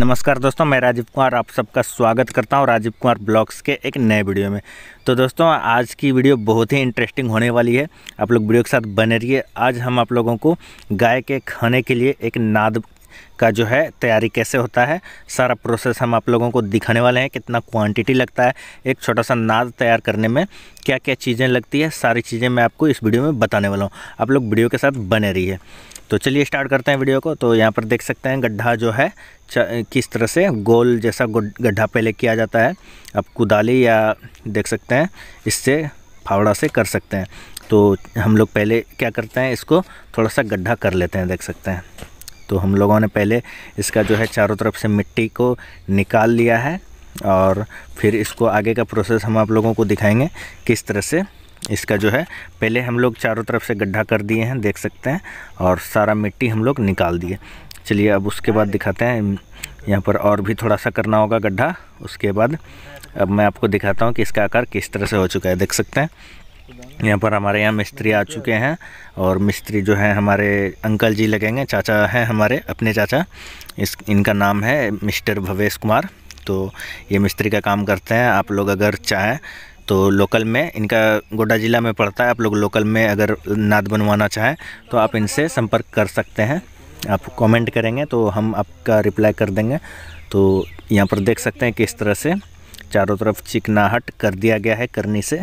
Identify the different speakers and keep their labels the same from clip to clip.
Speaker 1: नमस्कार दोस्तों मैं राजीव कुमार आप सबका स्वागत करता हूं राजीव कुमार ब्लॉग्स के एक नए वीडियो में तो दोस्तों आज की वीडियो बहुत ही इंटरेस्टिंग होने वाली है आप लोग वीडियो के साथ बने रहिए आज हम आप लोगों को गाय के खाने के लिए एक नाद का जो है तैयारी कैसे होता है सारा प्रोसेस हम आप लोगों को दिखाने वाले हैं कितना क्वांटिटी लगता है एक छोटा सा नाद तैयार करने में क्या क्या चीज़ें लगती है सारी चीज़ें मैं आपको इस वीडियो में बताने वाला हूँ आप लोग वीडियो के साथ बने रहिए तो चलिए स्टार्ट करते हैं वीडियो को तो यहाँ पर देख सकते हैं गड्ढा जो है किस तरह से गोल जैसा गड्ढा पहले किया जाता है आप कुदाली या देख सकते हैं इससे फावड़ा से कर सकते हैं तो हम लोग पहले क्या करते हैं इसको थोड़ा सा गड्ढा कर लेते हैं देख सकते हैं तो हम लोगों ने पहले इसका जो है चारों तरफ से मिट्टी को निकाल लिया है और फिर इसको आगे का प्रोसेस हम आप लोगों को दिखाएंगे किस तरह से इसका जो है पहले हम लोग चारों तरफ से गड्ढा कर दिए हैं देख सकते हैं और सारा मिट्टी हम लोग निकाल दिए चलिए अब उसके बाद दिखाते हैं यहाँ पर और भी थोड़ा सा करना होगा गड्ढा उसके बाद अब मैं आपको दिखाता हूँ कि इसका आकार किस तरह से हो चुका है देख सकते हैं यहाँ पर हमारे यहाँ मिस्त्री आ चुके हैं और मिस्त्री जो हैं हमारे अंकल जी लगेंगे चाचा हैं हमारे अपने चाचा इस इनका नाम है मिस्टर भवेश कुमार तो ये मिस्त्री का काम करते हैं आप लोग अगर चाहें तो लोकल में इनका गोड्डा ज़िला में पड़ता है आप लोग लोकल में अगर नाद बनवाना चाहें तो आप इनसे संपर्क कर सकते हैं आप कमेंट करेंगे तो हम आपका रिप्लाई कर देंगे तो यहाँ पर देख सकते हैं किस तरह से चारों तरफ चिकनाहट कर दिया गया है करनी से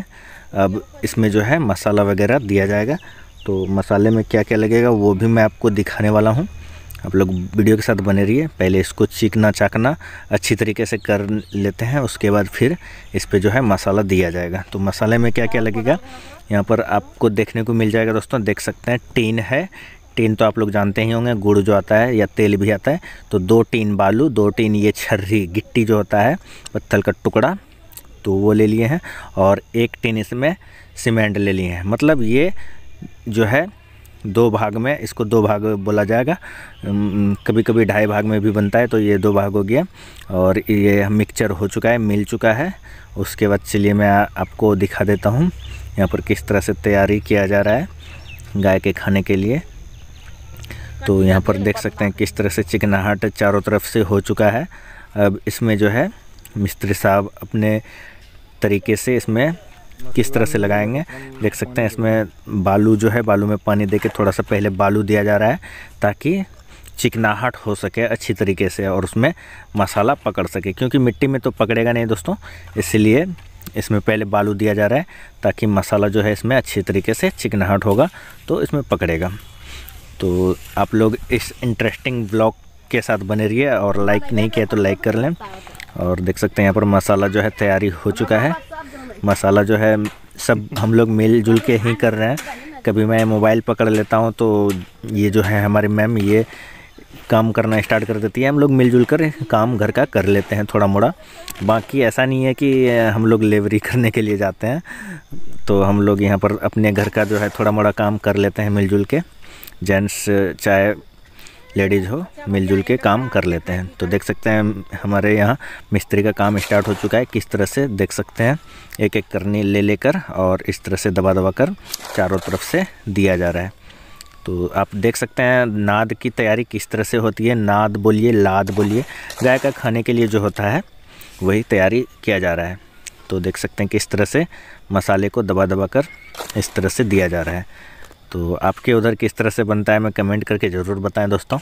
Speaker 1: अब इसमें जो है मसाला वगैरह दिया जाएगा तो मसाले में क्या क्या लगेगा वो भी मैं आपको दिखाने वाला हूँ आप लोग वीडियो के साथ बने रहिए पहले इसको चिकना चाकना अच्छी तरीके से कर लेते हैं उसके बाद फिर इस पर जो है मसाला दिया जाएगा तो मसाले में क्या क्या हाँ, लगेगा यहाँ पर आपको देखने को मिल जाएगा दोस्तों देख सकते हैं टीन है टीन तो आप लोग जानते ही होंगे गुड़ जो आता है या तेल भी आता है तो दो टीन बालू दो टीन ये छर्री गिट्टी जो होता है पत्थर का टुकड़ा तो वो ले लिए हैं और एक टीन इसमें सीमेंट ले लिए हैं मतलब ये जो है दो भाग में इसको दो भाग बोला जाएगा कभी कभी ढाई भाग में भी बनता है तो ये दो भाग हो गया और ये मिक्सचर हो चुका है मिल चुका है उसके बाद चलिए मैं आपको दिखा देता हूँ यहाँ पर किस तरह से तैयारी किया जा रहा है गाय के खाने के लिए तो यहाँ पर देख सकते हैं किस तरह से चिकनाहट चारों तरफ से हो चुका है अब इसमें जो है मिस्त्री साहब अपने तरीके से इसमें किस तरह से लगाएंगे देख सकते हैं इसमें बालू जो है बालू में पानी दे के थोड़ा सा पहले बालू दिया जा रहा है ताकि चिकनाहट हो सके अच्छी तरीके से और उसमें मसाला पकड़ सके क्योंकि मिट्टी में तो पकड़ेगा नहीं दोस्तों इसलिए इसमें पहले बालू दिया जा रहा है ताकि मसाला जो है इसमें अच्छी तरीके से चिकनाहट होगा तो इसमें पकड़ेगा तो आप लोग इस इंटरेस्टिंग ब्लॉग के साथ बने रहिए और लाइक नहीं किया तो लाइक कर लें और देख सकते हैं यहाँ पर मसाला जो है तैयारी हो चुका है मसाला जो है सब हम लोग मिल जुल के ही कर रहे हैं कभी मैं मोबाइल पकड़ लेता हूँ तो ये जो है हमारी मैम ये काम करना स्टार्ट कर देती है हम लोग मिलजुल कर काम घर का कर लेते हैं थोड़ा मोड़ा बाकी ऐसा नहीं है कि हम लोग लेवरी करने के लिए जाते हैं तो हम लोग यहाँ पर अपने घर का जो है थोड़ा मोड़ा काम कर लेते हैं मिलजुल के जेंट्स चाहे लेडीज़ हो मिलजुल के काम कर लेते हैं तो देख सकते हैं हमारे यहाँ मिस्त्री का काम स्टार्ट हो चुका है किस तरह से देख सकते हैं एक एक करनी ले लेकर और इस तरह से दबा दबा कर चारों तरफ से दिया जा रहा है तो आप देख सकते हैं नाद की तैयारी किस तरह से होती है नाद बोलिए लाद बोलिए गाय का खाने के लिए जो होता है वही तैयारी किया जा रहा है तो देख सकते हैं किस तरह से मसाले को दबा दबा कर इस तरह से दिया जा रहा है तो आपके उधर किस तरह से बनता है मैं कमेंट करके ज़रूर बताएं दोस्तों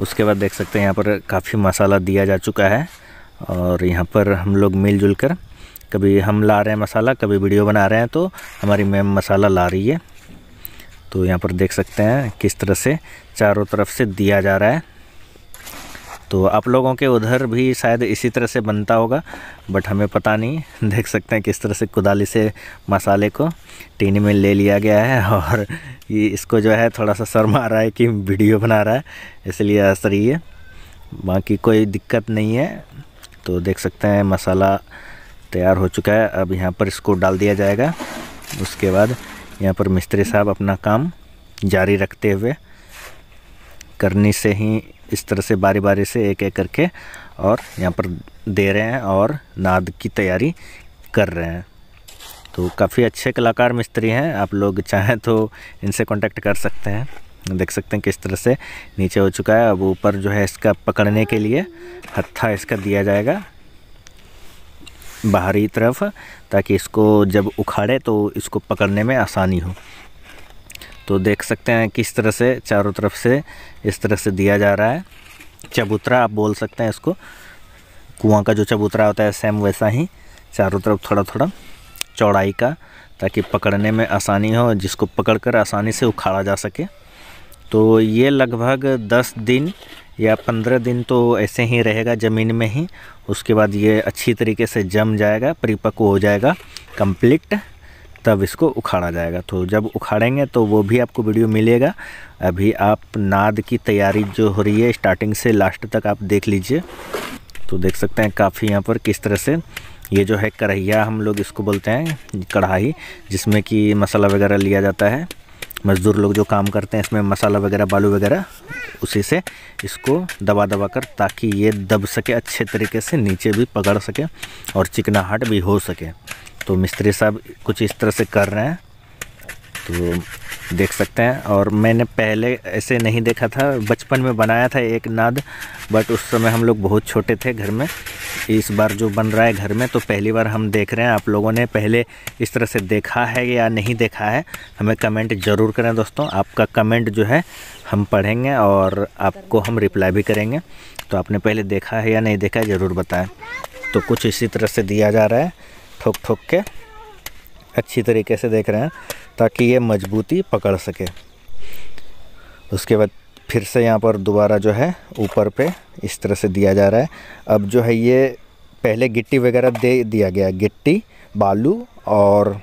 Speaker 1: उसके बाद देख सकते हैं यहाँ पर काफ़ी मसाला दिया जा चुका है और यहाँ पर हम लोग मिलजुल कर कभी हम ला रहे हैं मसाला कभी वीडियो बना रहे हैं तो हमारी मैम मसाला ला रही है तो यहाँ पर देख सकते हैं किस तरह से चारों तरफ से दिया जा रहा है तो आप लोगों के उधर भी शायद इसी तरह से बनता होगा बट हमें पता नहीं देख सकते हैं किस तरह से कुदाली से मसाले को टीन में ले लिया गया है और ये इसको जो है थोड़ा सा शर्मा रहा है कि वीडियो बना रहा है इसलिए असरी है बाकी कोई दिक्कत नहीं है तो देख सकते हैं मसाला तैयार हो चुका है अब यहाँ पर इसको डाल दिया जाएगा उसके बाद यहाँ पर मिस्त्री साहब अपना काम जारी रखते हुए करनी से ही इस तरह से बारी बारी से एक एक करके और यहाँ पर दे रहे हैं और नाद की तैयारी कर रहे हैं तो काफ़ी अच्छे कलाकार मिस्त्री हैं आप लोग चाहें तो इनसे कांटेक्ट कर सकते हैं देख सकते हैं किस तरह से नीचे हो चुका है अब ऊपर जो है इसका पकड़ने के लिए हत्था इसका दिया जाएगा बाहरी तरफ ताकि इसको जब उखाड़े तो इसको पकड़ने में आसानी हो तो देख सकते हैं किस तरह से चारों तरफ से इस तरह से दिया जा रहा है चबूतरा आप बोल सकते हैं इसको कुआं का जो चबूतरा होता है सेम वैसा ही चारों तरफ थोड़ा थोड़ा चौड़ाई का ताकि पकड़ने में आसानी हो जिसको पकड़कर आसानी से उखाड़ा जा सके तो ये लगभग दस दिन या पंद्रह दिन तो ऐसे ही रहेगा ज़मीन में ही उसके बाद ये अच्छी तरीके से जम जाएगा परिपक्व हो जाएगा कंप्लीट तब इसको उखाड़ा जाएगा तो जब उखाड़ेंगे तो वो भी आपको वीडियो मिलेगा अभी आप नाद की तैयारी जो हो रही है स्टार्टिंग से लास्ट तक आप देख लीजिए तो देख सकते हैं काफ़ी यहाँ पर किस तरह से ये जो है करहिया हम लोग इसको बोलते हैं कढ़ाई जिसमें कि मसाला वगैरह लिया जाता है मज़दूर लोग जो काम करते हैं इसमें मसाला वगैरह बालू वगैरह उसी से इसको दबा दबा कर ताकि ये दब सके अच्छे तरीके से नीचे भी पकड़ सके और चिकनाहट भी हो सके तो मिस्त्री साहब कुछ इस तरह से कर रहे हैं तो देख सकते हैं और मैंने पहले ऐसे नहीं देखा था बचपन में बनाया था एक नाद बट उस समय हम लोग बहुत छोटे थे घर में इस बार जो बन रहा है घर में तो पहली बार हम देख रहे हैं आप लोगों ने पहले इस तरह से देखा है या नहीं देखा है हमें कमेंट ज़रूर करें दोस्तों आपका कमेंट जो है हम पढ़ेंगे और आपको हम रिप्लाई भी करेंगे तो आपने पहले देखा है या नहीं देखा है ज़रूर बताएं तो कुछ इसी तरह से दिया जा रहा है ठोक ठोक के अच्छी तरीके से देख रहे हैं ताकि ये मजबूती पकड़ सके उसके बाद फिर से यहाँ पर दोबारा जो है ऊपर पे इस तरह से दिया जा रहा है अब जो है ये पहले गिट्टी वगैरह दे दिया गया गिट्टी बालू और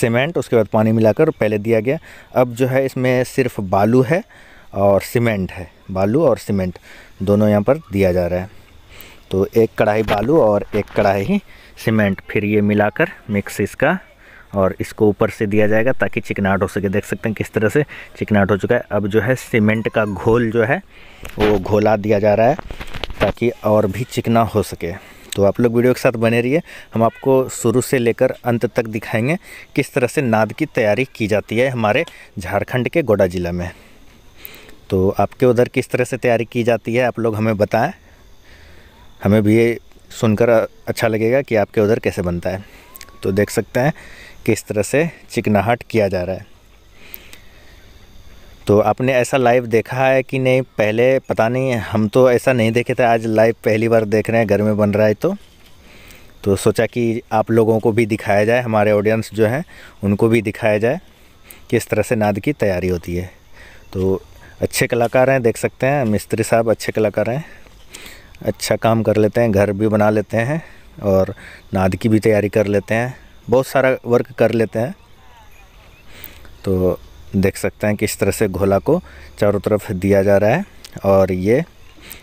Speaker 1: सीमेंट उसके बाद पानी मिलाकर पहले दिया गया अब जो है इसमें सिर्फ बालू है और सीमेंट है बालू और सीमेंट दोनों यहाँ पर दिया जा रहा है तो एक कढ़ाई बालू और एक कढ़ाई सीमेंट फिर ये मिलाकर मिक्स इसका और इसको ऊपर से दिया जाएगा ताकि चिकनाहट हो सके देख सकते हैं किस तरह से चिकनाहट हो चुका है अब जो है सीमेंट का घोल जो है वो घोला दिया जा रहा है ताकि और भी चिकना हो सके तो आप लोग वीडियो के साथ बने रहिए हम आपको शुरू से लेकर अंत तक दिखाएंगे किस तरह से नाद की तैयारी की जाती है हमारे झारखंड के गोडा ज़िला में तो आपके उधर किस तरह से तैयारी की जाती है आप लोग हमें बताएं हमें भी सुनकर अच्छा लगेगा कि आपके उधर कैसे बनता है तो देख सकते हैं किस तरह से चिकनाहट किया जा रहा है तो आपने ऐसा लाइव देखा है कि नहीं पहले पता नहीं हम तो ऐसा नहीं देखे थे आज लाइव पहली बार देख रहे हैं घर में बन रहा है तो तो सोचा कि आप लोगों को भी दिखाया जाए हमारे ऑडियंस जो हैं उनको भी दिखाया जाए किस तरह से नाद की तैयारी होती है तो अच्छे कलाकार हैं देख सकते हैं मिस्त्री साहब अच्छे कलाकार हैं अच्छा काम कर लेते हैं घर भी बना लेते हैं और नाद की भी तैयारी कर लेते हैं बहुत सारा वर्क कर लेते हैं तो देख सकते हैं किस तरह से घोला को चारों तरफ दिया जा रहा है और ये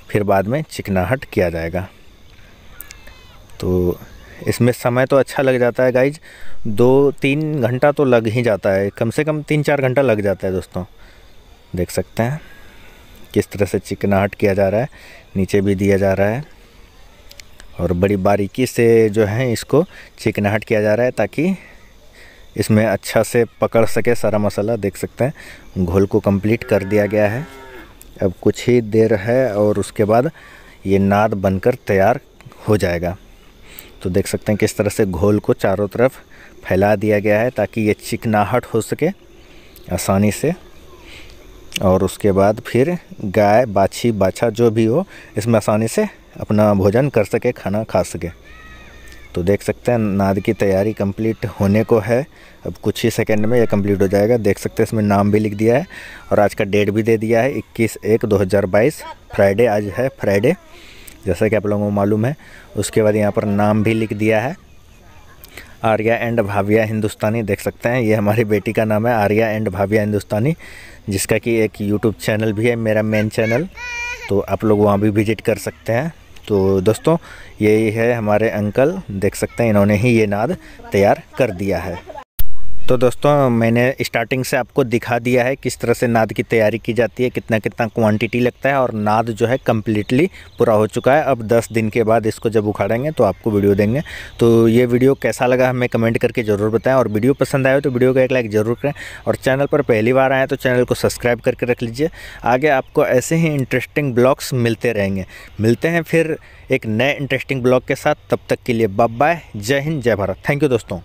Speaker 1: फिर बाद में चिकनाहट किया जाएगा तो इसमें समय तो अच्छा लग जाता है गाइज दो तीन घंटा तो लग ही जाता है कम से कम तीन चार घंटा लग जाता है दोस्तों देख सकते हैं किस तरह से चिकनाहट किया जा रहा है नीचे भी दिया जा रहा है और बड़ी बारीकी से जो है इसको चिकनाहट किया जा रहा है ताकि इसमें अच्छा से पकड़ सके सारा मसाला देख सकते हैं घोल को कंप्लीट कर दिया गया है अब कुछ ही देर है और उसके बाद ये नाद बनकर तैयार हो जाएगा तो देख सकते हैं किस तरह से घोल को चारों तरफ फैला दिया गया है ताकि ये चिकनाहट हो सके आसानी से और उसके बाद फिर गाय बाछी बाछा जो भी हो इसमें आसानी से अपना भोजन कर सके खाना खा सके तो देख सकते हैं नाद की तैयारी कंप्लीट होने को है अब कुछ ही सेकंड में यह कंप्लीट हो जाएगा देख सकते हैं इसमें नाम भी लिख दिया है और आज का डेट भी दे दिया है 21 एक 2022 फ्राइडे आज है फ्राइडे जैसा कि आप लोगों को मालूम है उसके बाद यहाँ पर नाम भी लिख दिया है आर्या एंड भाविया हिंदुस्तानी देख सकते हैं ये हमारी बेटी का नाम है आर्या एंड भाविया हिंदुस्तानी जिसका कि एक यूट्यूब चैनल भी है मेरा मेन चैनल तो आप लोग वहाँ भी विजिट कर सकते हैं तो दोस्तों यही है हमारे अंकल देख सकते हैं इन्होंने ही ये नाद तैयार कर दिया है तो दोस्तों मैंने स्टार्टिंग से आपको दिखा दिया है किस तरह से नाद की तैयारी की जाती है कितना कितना क्वांटिटी लगता है और नाद जो है कम्प्लीटली पूरा हो चुका है अब 10 दिन के बाद इसको जब उखाड़ेंगे तो आपको वीडियो देंगे तो ये वीडियो कैसा लगा हमें कमेंट करके ज़रूर बताएं और वीडियो पसंद आए तो वीडियो को एक लाइक ज़रूर करें और चैनल पर पहली बार आएँ तो चैनल को सब्सक्राइब करके रख लीजिए आगे आपको ऐसे ही इंटरेस्टिंग ब्लॉग्स मिलते रहेंगे मिलते हैं फिर एक नए इंटरेस्टिंग ब्लॉग के साथ तब तक के लिए बाय जय हिंद जय भारत थैंक यू दोस्तों